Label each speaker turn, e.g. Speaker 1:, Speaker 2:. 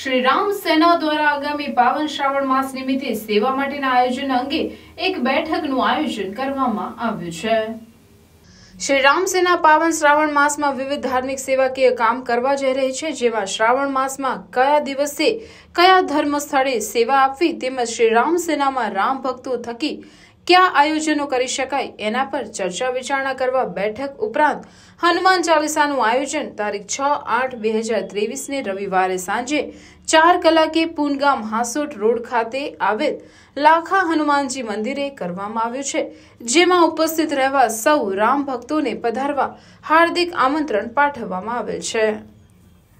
Speaker 1: શ્રીરામ સેના દ્વારા આગામી પાવન શ્રાવણ માસ નિમિત્તે સેવા માટેના આયોજન અંગે એક બેઠકનું આયોજન કરવામાં આવ્યું છે શ્રી રામ સેના પાવન શ્રાવણ માસમાં વિવિધ ધાર્મિક સેવાકીય કામ કરવા જઈ રહી છે જેમાં શ્રાવણ માસમાં કયા દિવસે કયા ધર્મ સ્થળે સેવા આપવી તેમજ શ્રી રામ સેનામાં રામ ભક્તો થકી ક્યાં આયોજનો કરી શકાય એના પર ચર્ચા વિચારણા કરવા બેઠક ઉપરાંત હનુમાન ચાલીસાનું આયોજન તારીખ છ આઠ બે હજાર ત્રેવીસને રવિવારે સાંજે ચાર કલાકે પૂનગામ હાસોટ રોડ ખાતે આવેલ લાખા હનુમાનજી મંદિરે કરવામાં આવ્યું છે જેમાં ઉપસ્થિત રહેવા સૌ રામ ભક્તોને પધારવા હાર્દિક આમંત્રણ પાઠવવામાં આવેલ છે